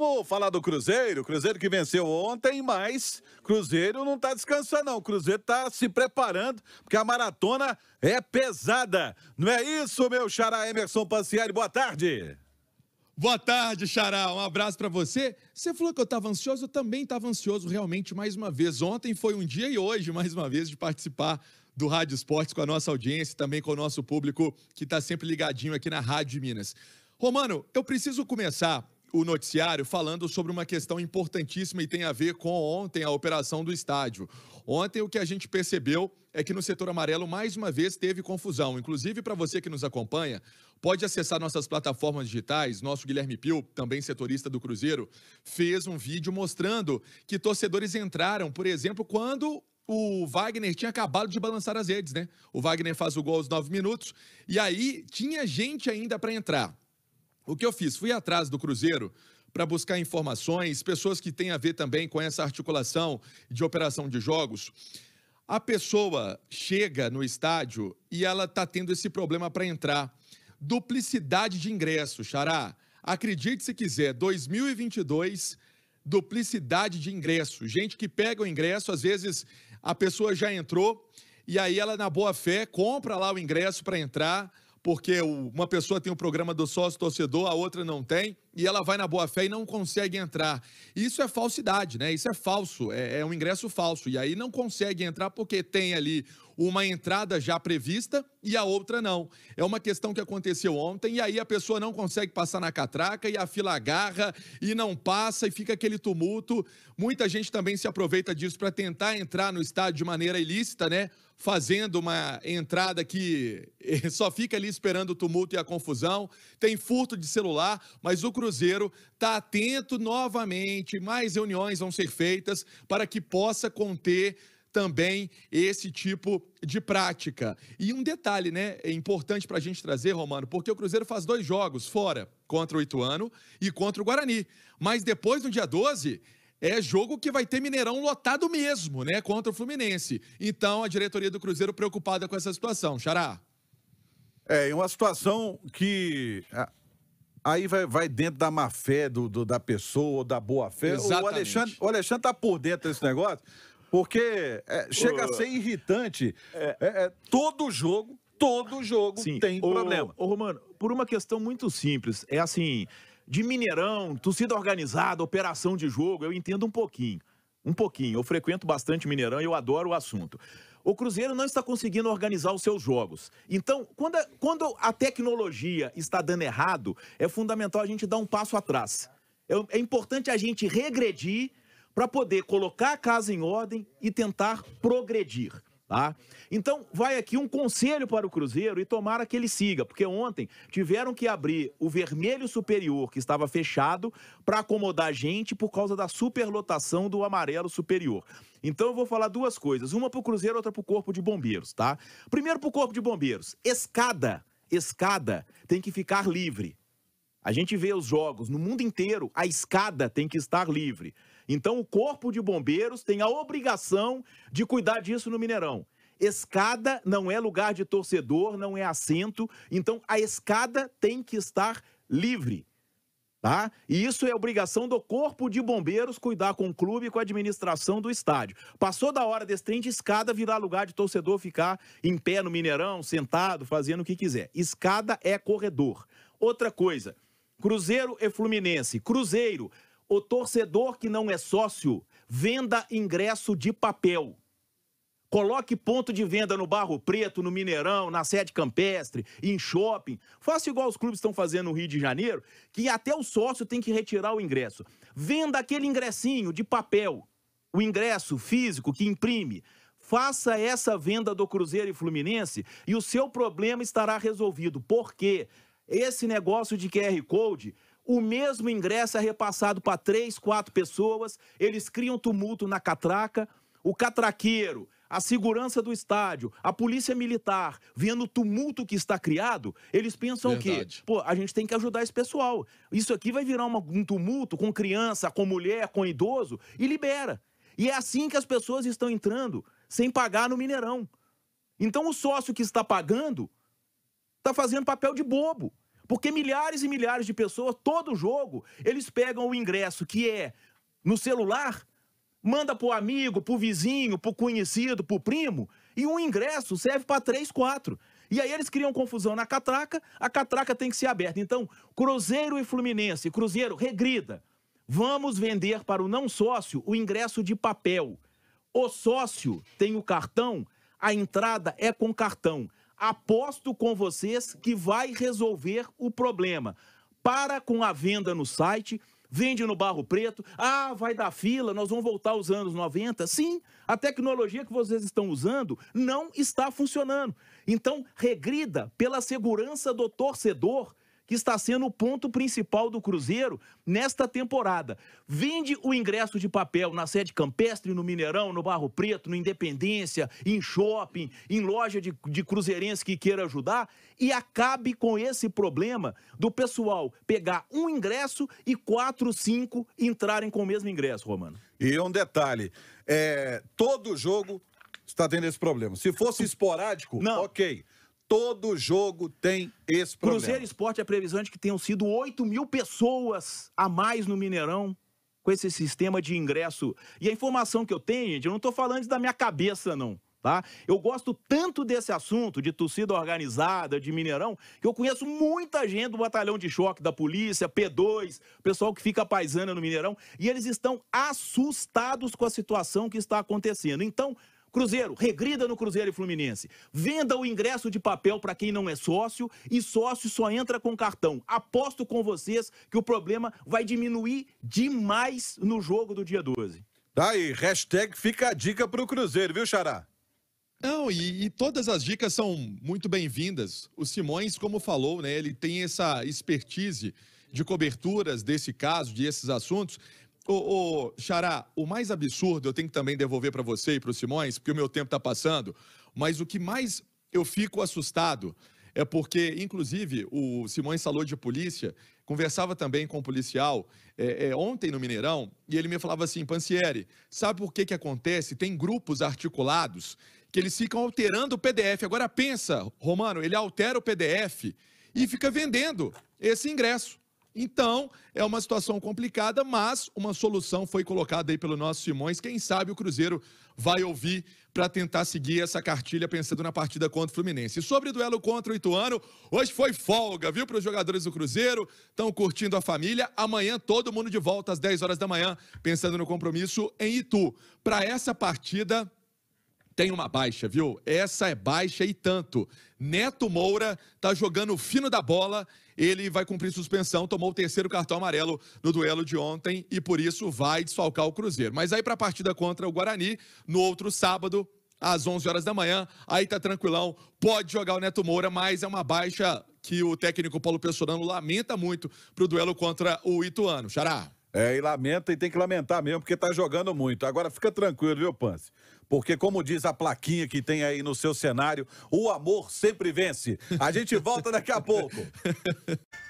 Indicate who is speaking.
Speaker 1: Vou falar do Cruzeiro, Cruzeiro que venceu ontem, mas Cruzeiro não está descansando não, Cruzeiro está se preparando, porque a maratona é pesada. Não é isso, meu xará Emerson Pansieri. boa tarde.
Speaker 2: Boa tarde, Xará. Um abraço para você. Você falou que eu estava ansioso, eu também estava ansioso realmente mais uma vez. Ontem foi um dia e hoje mais uma vez de participar do Rádio Esportes com a nossa audiência, também com o nosso público que está sempre ligadinho aqui na Rádio de Minas. Romano, eu preciso começar o noticiário falando sobre uma questão importantíssima e tem a ver com ontem a operação do estádio. Ontem o que a gente percebeu é que no setor amarelo mais uma vez teve confusão. Inclusive para você que nos acompanha, pode acessar nossas plataformas digitais. Nosso Guilherme Pio, também setorista do Cruzeiro, fez um vídeo mostrando que torcedores entraram, por exemplo, quando o Wagner tinha acabado de balançar as redes, né? O Wagner faz o gol aos nove minutos e aí tinha gente ainda para entrar. O que eu fiz? Fui atrás do Cruzeiro para buscar informações, pessoas que têm a ver também com essa articulação de operação de jogos. A pessoa chega no estádio e ela está tendo esse problema para entrar. Duplicidade de ingresso, Xará. Acredite se quiser, 2022, duplicidade de ingresso. Gente que pega o ingresso, às vezes a pessoa já entrou e aí ela, na boa fé, compra lá o ingresso para entrar porque uma pessoa tem o programa do sócio-torcedor, a outra não tem, e ela vai na boa-fé e não consegue entrar. Isso é falsidade, né? Isso é falso, é, é um ingresso falso. E aí não consegue entrar porque tem ali uma entrada já prevista e a outra não. É uma questão que aconteceu ontem e aí a pessoa não consegue passar na catraca e a fila agarra e não passa e fica aquele tumulto. Muita gente também se aproveita disso para tentar entrar no estádio de maneira ilícita, né? Fazendo uma entrada que eh, só fica ali esperando o tumulto e a confusão. Tem furto de celular, mas o Cruzeiro está atento novamente. Mais reuniões vão ser feitas para que possa conter também esse tipo de prática. E um detalhe, né, é importante para a gente trazer, Romano, porque o Cruzeiro faz dois jogos fora, contra o Ituano e contra o Guarani. Mas depois, no dia 12, é jogo que vai ter Mineirão lotado mesmo, né, contra o Fluminense. Então, a diretoria do Cruzeiro preocupada com essa situação, Xará. É, uma
Speaker 1: situação que aí vai, vai dentro da má fé do, do da pessoa, da boa fé. Exatamente. O Alexandre, o Alexandre tá por dentro desse negócio. Porque é, chega o... a ser
Speaker 3: irritante. É. é... É, todo jogo, todo jogo Sim. tem o... problema. Ô, Romano, por uma questão muito simples. É assim, de Mineirão, torcida organizada, operação de jogo, eu entendo um pouquinho. Um pouquinho. Eu frequento bastante Mineirão e eu adoro o assunto. O Cruzeiro não está conseguindo organizar os seus jogos. Então, quando a, é, quando a tecnologia está dando errado, é fundamental a gente dar um passo atrás. É, é importante a gente regredir para poder colocar a casa em ordem e tentar progredir. Tá? Então, vai aqui um conselho para o Cruzeiro e tomara que ele siga, porque ontem tiveram que abrir o vermelho superior, que estava fechado, para acomodar gente por causa da superlotação do amarelo superior. Então, eu vou falar duas coisas: uma para o Cruzeiro, outra para o Corpo de Bombeiros. tá? Primeiro, para o Corpo de Bombeiros: escada. Escada tem que ficar livre. A gente vê os jogos no mundo inteiro, a escada tem que estar livre. Então, o Corpo de Bombeiros tem a obrigação de cuidar disso no Mineirão. Escada não é lugar de torcedor, não é assento. Então, a escada tem que estar livre. Tá? E isso é obrigação do Corpo de Bombeiros cuidar com o clube e com a administração do estádio. Passou da hora desse trem de escada virar lugar de torcedor ficar em pé no Mineirão, sentado, fazendo o que quiser. Escada é corredor. Outra coisa, Cruzeiro e Fluminense. Cruzeiro o torcedor que não é sócio, venda ingresso de papel. Coloque ponto de venda no Barro Preto, no Mineirão, na sede campestre, em shopping. Faça igual os clubes estão fazendo no Rio de Janeiro, que até o sócio tem que retirar o ingresso. Venda aquele ingressinho de papel, o ingresso físico que imprime. Faça essa venda do Cruzeiro e Fluminense e o seu problema estará resolvido. Por quê? Esse negócio de QR Code o mesmo ingresso é repassado para três, quatro pessoas, eles criam tumulto na catraca, o catraqueiro, a segurança do estádio, a polícia militar, vendo o tumulto que está criado, eles pensam Verdade. que, pô, a gente tem que ajudar esse pessoal. Isso aqui vai virar uma, um tumulto com criança, com mulher, com idoso, e libera. E é assim que as pessoas estão entrando, sem pagar no Mineirão. Então o sócio que está pagando está fazendo papel de bobo. Porque milhares e milhares de pessoas, todo jogo, eles pegam o ingresso que é no celular, manda pro amigo, pro vizinho, pro conhecido, pro primo, e um ingresso serve para três, quatro. E aí eles criam confusão na catraca, a catraca tem que ser aberta. Então, Cruzeiro e Fluminense, Cruzeiro, regrida. Vamos vender para o não sócio o ingresso de papel. O sócio tem o cartão, a entrada é com cartão aposto com vocês que vai resolver o problema. Para com a venda no site, vende no barro preto. Ah, vai dar fila, nós vamos voltar aos anos 90. Sim, a tecnologia que vocês estão usando não está funcionando. Então, regrida pela segurança do torcedor que está sendo o ponto principal do Cruzeiro nesta temporada. Vende o ingresso de papel na sede campestre, no Mineirão, no Barro Preto, no Independência, em shopping, em loja de, de cruzeirense que queira ajudar e acabe com esse problema do pessoal pegar um ingresso e quatro, cinco entrarem com o mesmo ingresso, Romano. E um detalhe, é, todo jogo
Speaker 1: está tendo esse problema. Se fosse esporádico, Não. ok. Todo jogo tem esse problema. Cruzeiro
Speaker 3: Esporte, a é previsão é de que tenham sido 8 mil pessoas a mais no Mineirão com esse sistema de ingresso. E a informação que eu tenho, gente, eu não estou falando da minha cabeça, não. Tá? Eu gosto tanto desse assunto de torcida organizada, de Mineirão, que eu conheço muita gente do batalhão de choque da polícia, P2, pessoal que fica paisana no Mineirão, e eles estão assustados com a situação que está acontecendo. Então, Cruzeiro, regrida no Cruzeiro e Fluminense. Venda o ingresso de papel para quem não é sócio e sócio só entra com cartão. Aposto com vocês que o problema vai diminuir demais no jogo do dia 12. Daí, tá hashtag fica a dica pro Cruzeiro, viu, Xará?
Speaker 2: Não, e, e, todas as dicas são muito bem-vindas. O Simões, como falou, né, ele tem essa expertise de coberturas desse caso, de esses assuntos, Ô, ô, Xará, o mais absurdo, eu tenho que também devolver para você e para o Simões, porque o meu tempo está passando, mas o que mais eu fico assustado é porque, inclusive, o Simões falou de polícia, conversava também com um policial é, é, ontem no Mineirão, e ele me falava assim, Pancieri, sabe por que que acontece? Tem grupos articulados que eles ficam alterando o PDF. Agora pensa, Romano, ele altera o PDF e fica vendendo esse ingresso. Então, é uma situação complicada, mas uma solução foi colocada aí pelo nosso Simões. Quem sabe o Cruzeiro vai ouvir para tentar seguir essa cartilha pensando na partida contra o Fluminense. sobre o duelo contra o Ituano, hoje foi folga, viu, para os jogadores do Cruzeiro. Estão curtindo a família. Amanhã todo mundo de volta às 10 horas da manhã, pensando no compromisso em Itu. Para essa partida, tem uma baixa, viu? Essa é baixa e tanto. Neto Moura tá jogando o fino da bola ele vai cumprir suspensão, tomou o terceiro cartão amarelo no duelo de ontem e por isso vai desfalcar o Cruzeiro. Mas aí para a partida contra o Guarani, no outro sábado, às 11 horas da manhã, aí tá tranquilão, pode jogar o Neto Moura, mas é uma baixa que o técnico Paulo Pessorano lamenta muito para o duelo contra o Ituano. Xará. É, e
Speaker 1: lamenta e tem que lamentar mesmo, porque tá jogando muito. Agora fica tranquilo, viu, Pance? Porque, como diz a plaquinha que tem aí no seu cenário, o amor sempre vence. A gente volta daqui a
Speaker 3: pouco.